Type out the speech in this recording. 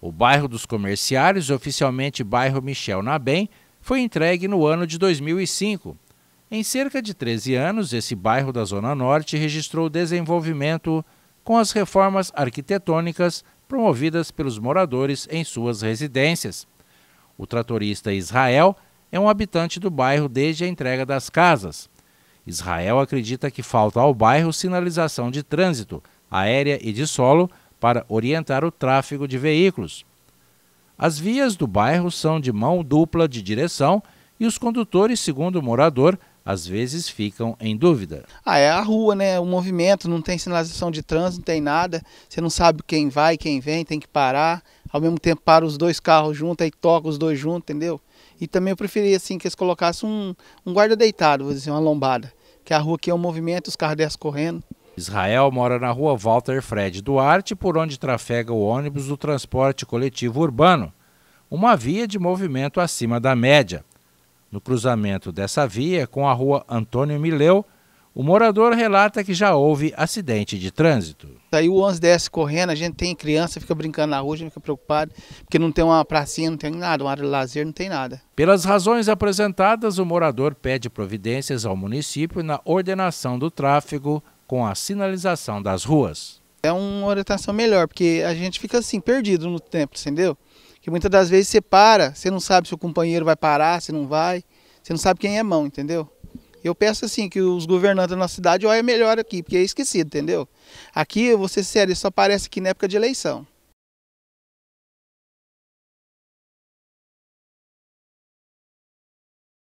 O bairro dos comerciários, oficialmente bairro Michel Nabem, foi entregue no ano de 2005. Em cerca de 13 anos, esse bairro da Zona Norte registrou desenvolvimento com as reformas arquitetônicas promovidas pelos moradores em suas residências. O tratorista Israel é um habitante do bairro desde a entrega das casas. Israel acredita que falta ao bairro sinalização de trânsito, aérea e de solo para orientar o tráfego de veículos. As vias do bairro são de mão dupla de direção e os condutores, segundo o morador, às vezes ficam em dúvida. Ah, é a rua, né? O movimento, não tem sinalização de trânsito, não tem nada. Você não sabe quem vai, quem vem, tem que parar. Ao mesmo tempo para os dois carros juntos, aí toca os dois juntos, entendeu? E também eu preferia assim que eles colocassem um, um guarda deitado, vou dizer, uma lombada. Que a rua aqui é um movimento, os carros descem correndo. Israel mora na rua Walter Fred Duarte, por onde trafega o ônibus do transporte coletivo urbano, uma via de movimento acima da média. No cruzamento dessa via com a rua Antônio Mileu, o morador relata que já houve acidente de trânsito. Daí tá o 11 desce correndo, a gente tem criança, fica brincando na rua, a gente fica preocupado, porque não tem uma pracinha, não tem nada, uma área de lazer, não tem nada. Pelas razões apresentadas, o morador pede providências ao município na ordenação do tráfego com a sinalização das ruas. É uma orientação melhor, porque a gente fica assim, perdido no tempo, entendeu? Que muitas das vezes você para, você não sabe se o companheiro vai parar, se não vai, você não sabe quem é mão, entendeu? Eu peço assim que os governantes da nossa cidade olhem melhor aqui, porque é esquecido, entendeu? Aqui, você ser sério, só aparece aqui na época de eleição.